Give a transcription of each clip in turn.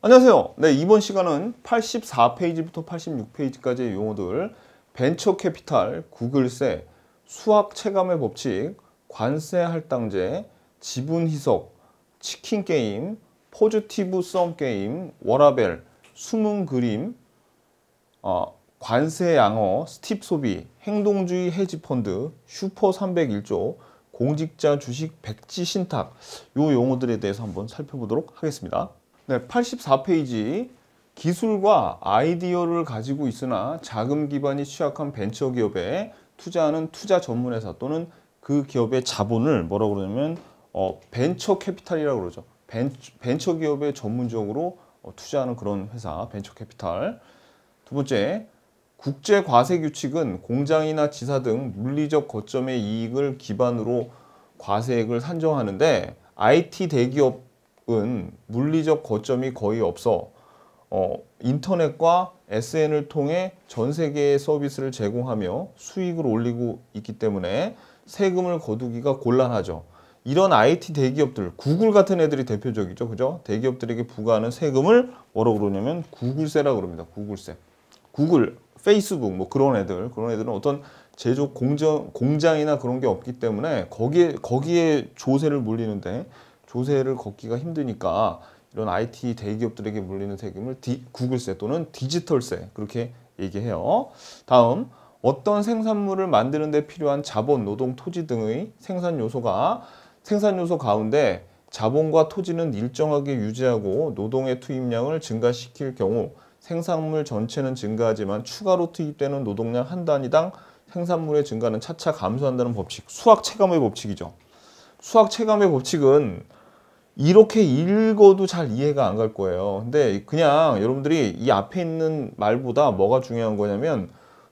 안녕하세요. 네, 이번 시간은 84페이지부터 86페이지까지의 용어들, 벤처 캐피탈, 구글세, 수학 체감의 법칙, 관세 할당제, 지분 희석, 치킨 게임, 포지티브 썸 게임, 워라벨, 숨은 그림, 어, 관세 양어, 스팁 소비, 행동주의 해지 펀드, 슈퍼 301조, 공직자 주식 백지 신탁 요 용어들에 대해서 한번 살펴보도록 하겠습니다. 네, 84페이지 기술과 아이디어를 가지고 있으나 자금 기반이 취약한 벤처 기업에 투자하는 투자 전문회사 또는 그 기업의 자본을 뭐라고 그러냐면 어, 벤처 캐피탈이라고 그러죠. 벤처, 벤처 기업에 전문적으로 어, 투자하는 그런 회사, 벤처 캐피탈. 두 번째, 국제 과세 규칙은 공장이나 지사 등 물리적 거점의 이익을 기반으로 과세액을 산정하는데 IT 대기업 은 물리적 거점이 거의 없어 어, 인터넷과 SN을 통해 전 세계의 서비스를 제공하며 수익을 올리고 있기 때문에 세금을 거두기가 곤란하죠. 이런 IT 대기업들, 구글 같은 애들이 대표적이죠. 그죠? 대기업들에게 부과하는 세금을 뭐라고 그러냐면 구글세라 그럽니다. 구글세. 구글, 페이스북 뭐 그런 애들, 그런 애들은 어떤 제조 공정, 공장이나 그런 게 없기 때문에 거기에, 거기에 조세를 물리는데 조세를 걷기가 힘드니까 이런 IT 대기업들에게 물리는 세금을 디, 구글세 또는 디지털세 그렇게 얘기해요. 다음 어떤 생산물을 만드는 데 필요한 자본, 노동, 토지 등의 생산 요소가 생산 요소 가운데 자본과 토지는 일정하게 유지하고 노동의 투입량을 증가시킬 경우 생산물 전체는 증가하지만 추가로 투입되는 노동량 한 단위당 생산물의 증가는 차차 감소한다는 법칙, 수학 체감의 법칙이죠. 수학 체감의 법칙은 이렇게 읽어도 잘 이해가 안 갈 거예요. 근데 그냥 여러분들이 이 앞에 있는 말보다 뭐가 중요한 거냐면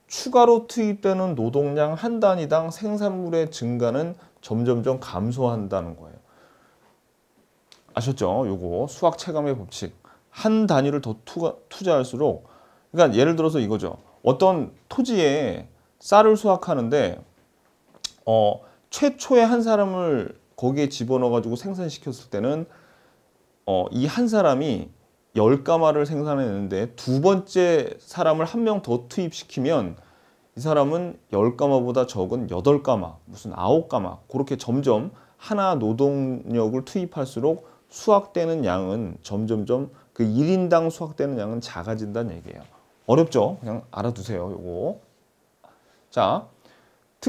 추가로 투입되는 노동량 한 단위당 생산물의 증가는 점점점 감소한다는 거예요. 아셨죠? 요거 수학 체감의 법칙. 한 단위를 더 투자, 할수록 그러니까 예를 들어서 이거죠. 어떤 토지에 쌀을 수확하는데 어, 최초에 한 사람을 거기에 집어넣어가지고 생산시켰을 때는 어, 이 한 사람이 열 가마를 생산했는데 두 번째 사람을 한 명 더 투입시키면 이 사람은 열가마보다 적은 여덟 가마 무슨 아홉 가마 그렇게 점점 하나 노동력을 투입할수록 수확되는 양은 점점점 그 1인당 수확되는 양은 작아진다는 얘기예요. 어렵죠? 그냥 알아두세요, 요거. 자,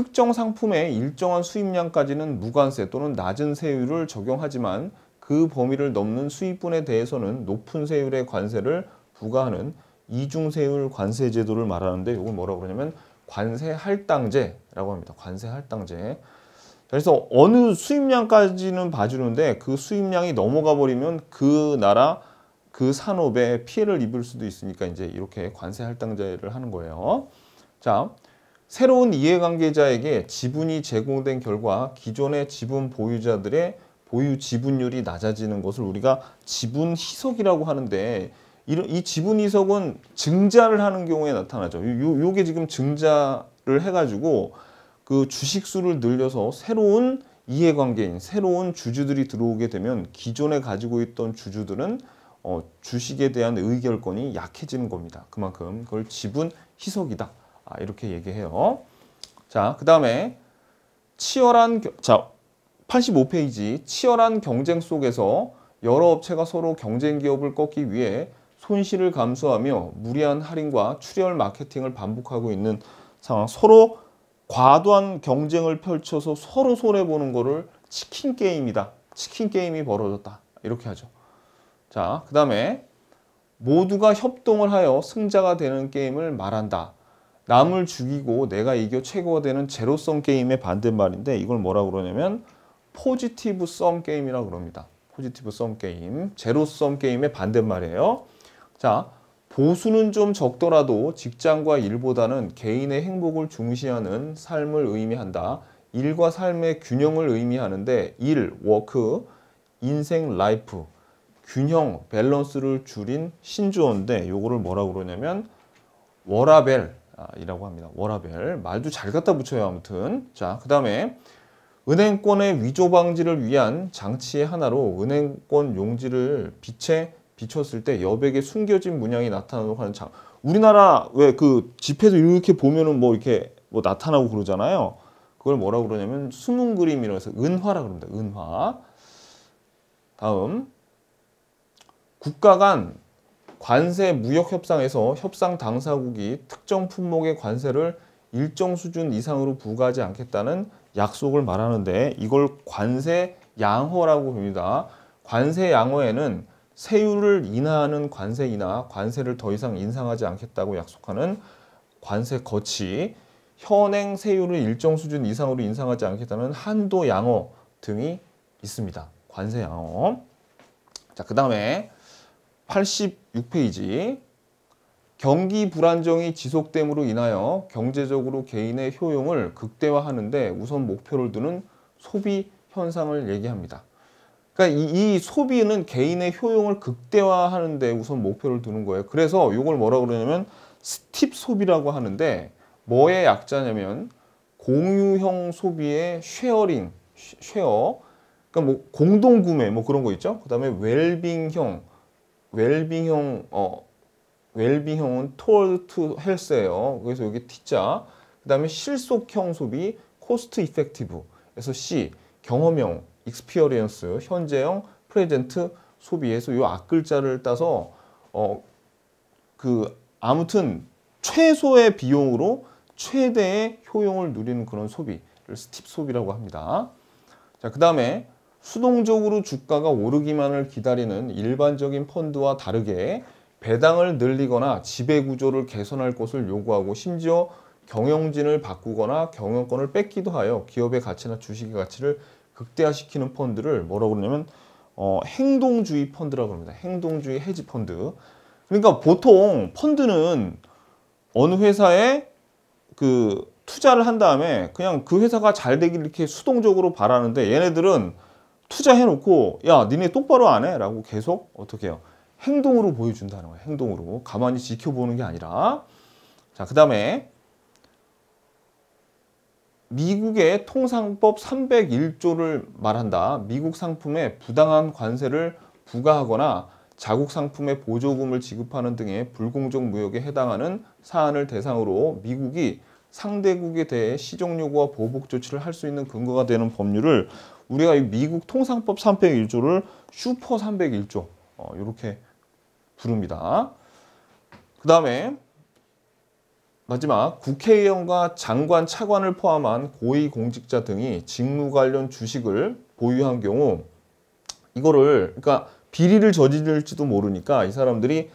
특정 상품의 일정한 수입량까지는 무관세 또는 낮은 세율을 적용하지만 그 범위를 넘는 수입분에 대해서는 높은 세율의 관세를 부과하는 이중세율 관세 제도를 말하는데 이건 뭐라고 그러냐면 관세 할당제라고 합니다. 관세 할당제. 그래서 어느 수입량까지는 봐주는데 그 수입량이 넘어가 버리면 그 나라 그 산업에 피해를 입을 수도 있으니까 이제 이렇게 관세 할당제를 하는 거예요. 자, 새로운 이해관계자에게 지분이 제공된 결과 기존의 지분 보유자들의 보유 지분율이 낮아지는 것을 우리가 지분 희석이라고 하는데 이이 지분 희석은 증자를 하는 경우에 나타나죠. 요, 요게 지금 증자를 해가지고 그 주식 수를 늘려서 새로운 이해관계인, 새로운 주주들이 들어오게 되면 기존에 가지고 있던 주주들은 어, 주식에 대한 의결권이 약해지는 겁니다. 그만큼 그걸 지분 희석이다. 아, 이렇게 얘기해요. 자, 그 다음에 치열한, 자, 85페이지 치열한 경쟁 속에서 여러 업체가 서로 경쟁 기업을 꺾기 위해 손실을 감수하며 무리한 할인과 출혈 마케팅을 반복하고 있는 상황 서로 과도한 경쟁을 펼쳐서 서로 손해보는 거를 치킨 게임이다. 치킨 게임이 벌어졌다. 이렇게 하죠. 자, 그 다음에 모두가 협동을 하여 승자가 되는 게임을 말한다. 남을 죽이고 내가 이겨 최고가 되는 제로성 게임의 반대말인데 이걸 뭐라고 그러냐면 포지티브 썸 게임이라고 그럽니다. 포지티브 썸 게임, 제로섬 게임의 반대말이에요. 자, 보수는 좀 적더라도 직장과 일보다는 개인의 행복을 중시하는 삶을 의미한다. 일과 삶의 균형을 의미하는데 일, 워크, 인생, 라이프, 균형, 밸런스를 줄인 신조어인데 요거를 뭐라고 그러냐면 워라벨, 아, 이라고 합니다. 워라벨 말도 잘 갖다 붙여요 아무튼 자그 다음에 은행권의 위조 방지를 위한 장치의 하나로 은행권 용지를 빛에 비쳤을 때 여백에 숨겨진 문양이 나타나도록 하는 장 우리나라 왜그 지폐도 이렇게 보면은 뭐 이렇게 뭐 나타나고 그러잖아요 그걸 뭐라 그러냐면 숨은 그림이라고 해서 은화라 그럽니다 은화 다음 국가 간 관세 무역 협상에서 협상 당사국이 특정 품목의 관세를 일정 수준 이상으로 부과하지 않겠다는 약속을 말하는데 이걸 관세 양호라고 봅니다. 관세 양호에는 세율을 인하하는 관세이나 관세를 더 이상 인상하지 않겠다고 약속하는 관세 거치, 현행 세율을 일정 수준 이상으로 인상하지 않겠다는 한도 양호 등이 있습니다. 관세 양호. 자, 그 다음에 86페이지 경기 불안정이 지속됨으로 인하여 경제적으로 개인의 효용을 극대화하는데 우선 목표를 두는 소비 현상을 얘기합니다. 그러니까 이, 이 소비는 개인의 효용을 극대화하는데 우선 목표를 두는 거예요. 그래서 이걸 뭐라 그러냐면 스팁 소비라고 하는데 뭐의 약자냐면 공유형 소비의 쉐어링, 쉐어, 그러니까 뭐 공동 구매 뭐 그런 거 있죠. 그다음에 웰빙형 웰빙형 어 웰빙형은 toward to health예요. 그래서 여기 T자. 그다음에 실속형 소비 cost effective. 그래서 C 경험형 experience 현재형 present 소비에서 이 앞글자를 따서 어 그 아무튼 최소의 비용으로 최대의 효용을 누리는 그런 소비를 스팁 소비라고 합니다. 자, 그 다음에 수동적으로 주가가 오르기만을 기다리는 일반적인 펀드와 다르게 배당을 늘리거나 지배구조를 개선할 것을 요구하고 심지어 경영진을 바꾸거나 경영권을 뺏기도 하여 기업의 가치나 주식의 가치를 극대화시키는 펀드를 뭐라고 그러냐면 어, 행동주의 펀드라고 합니다. 행동주의 해지 펀드. 그러니까 보통 펀드는 어느 회사에 그 투자를 한 다음에 그냥 그 회사가 잘 되길 이렇게 수동적으로 바라는데 얘네들은 투자해놓고 야 니네 똑바로 안 해? 라고 계속 어떻게 해요? 행동으로 보여준다는 거예요. 행동으로. 가만히 지켜보는 게 아니라 자, 그 다음에 미국의 통상법 301조를 말한다. 미국 상품에 부당한 관세를 부과하거나 자국 상품에 보조금을 지급하는 등의 불공정 무역에 해당하는 사안을 대상으로 미국이 상대국에 대해 시정 요구와 보복 조치를 할 수 있는 근거가 되는 법률을 우리가 이 미국 통상법 301조를 슈퍼 301조 어, 이렇게 부릅니다. 그 다음에 마지막 국회의원과 장관 차관을 포함한 고위공직자 등이 직무 관련 주식을 보유한 경우 이거를 그러니까 비리를 저지를지도 모르니까 이 사람들이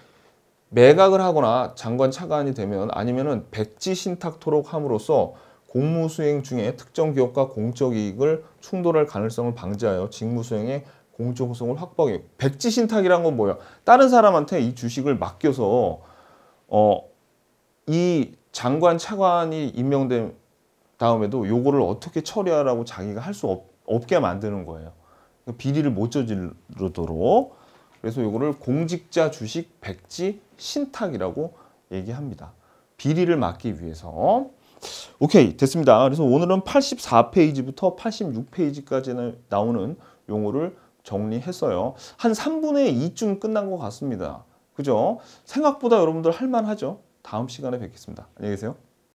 매각을 하거나 장관 차관이 되면 아니면은 백지 신탁토록 함으로써 공무 수행 중에 특정 기업과 공적 이익을 충돌할 가능성을 방지하여 직무 수행의 공정성을 확보하기. 백지 신탁이란 건 뭐야? 다른 사람한테 이 주식을 맡겨서 어 이 장관 차관이 임명된 다음에도 요거를 어떻게 처리하라고 자기가 할 수 없게 만드는 거예요. 그러니까 비리를 못 저지르도록 그래서 요거를 공직자 주식 백지 신탁이라고 얘기합니다. 비리를 막기 위해서 오케이 됐습니다. 그래서 오늘은 84페이지부터 86페이지까지 나오는 용어를 정리했어요. 한 3분의 2쯤 끝난 것 같습니다. 그죠? 생각보다 여러분들 할만하죠? 다음 시간에 뵙겠습니다. 안녕히 계세요.